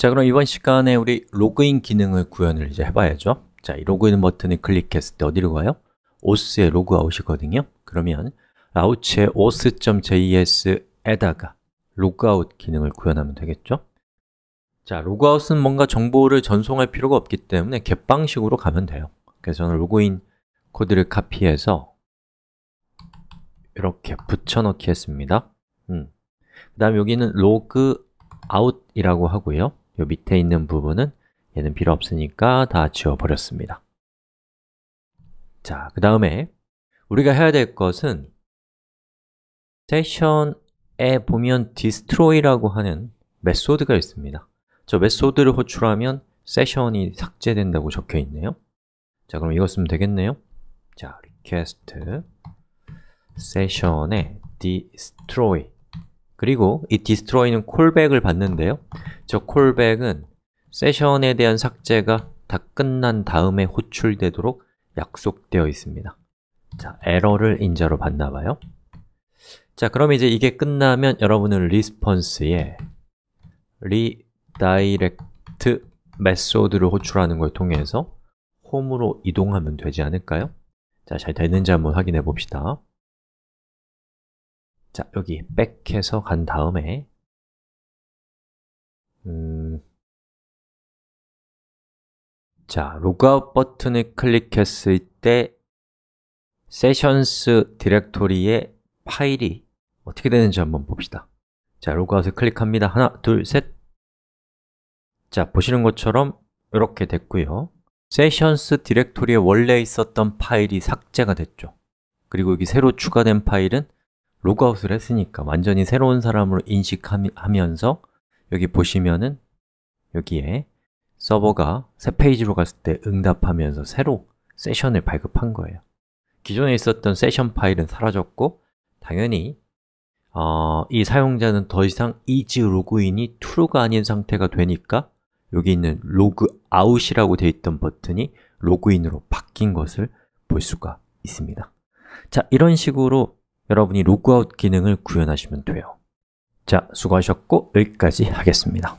자 그럼 이번 시간에 우리 로그인 기능을 구현을 이제 해봐야죠 자, 이 로그인 버튼을 클릭했을 때 어디로 가요? 오스의 로그아웃이거든요 그러면 아웃츠의 os.js에다가 로그아웃 기능을 구현하면 되겠죠 자, 로그아웃은 뭔가 정보를 전송할 필요가 없기 때문에 겟 방식으로 가면 돼요 그래서 저는 로그인 코드를 카피해서 이렇게 붙여넣기 했습니다 음. 그 다음 여기는 로그아웃이라고 하고요 요 밑에 있는 부분은 얘는 필요 없으니까 다 지워버렸습니다 자, 그 다음에 우리가 해야 될 것은 세션에 보면 destroy라고 하는 메소드가 있습니다 저 메소드를 호출하면 세션이 삭제된다고 적혀 있네요 자, 그럼 이것 쓰면 되겠네요 자, request 세션에 destroy 그리고 이 destroy는 콜백을 받는데요 저 콜백은 세션에 대한 삭제가 다 끝난 다음에 호출되도록 약속되어 있습니다 자, 에러를 인자로 받나봐요 자, 그럼 이제 이게 끝나면 여러분은 o n s e 에 redirect 메소드를 호출하는 걸 통해서 홈으로 이동하면 되지 않을까요? 자, 잘 되는지 한번 확인해 봅시다 자, 여기 백해서 간 다음에 음, 자, 로그아웃 버튼을 클릭했을 때 세션스 디렉토리의 파일이 어떻게 되는지 한번 봅시다 자, 로그아웃을 클릭합니다 하나, 둘, 셋 자, 보시는 것처럼 이렇게 됐고요 세션스 디렉토리에 원래 있었던 파일이 삭제가 됐죠 그리고 여기 새로 추가된 파일은 로그아웃을 했으니까 완전히 새로운 사람으로 인식하면서 여기 보시면은 여기에 서버가 새 페이지로 갔을 때 응답하면서 새로 세션을 발급한 거예요 기존에 있었던 세션 파일은 사라졌고 당연히 어, 이 사용자는 더 이상 이 s 로그인이 true가 아닌 상태가 되니까 여기 있는 로그아웃이라고 되어 있던 버튼이 로그인으로 바뀐 것을 볼 수가 있습니다 자, 이런 식으로 여러분이 로그아웃 기능을 구현하시면 돼요. 자, 수고하셨고 여기까지 하겠습니다.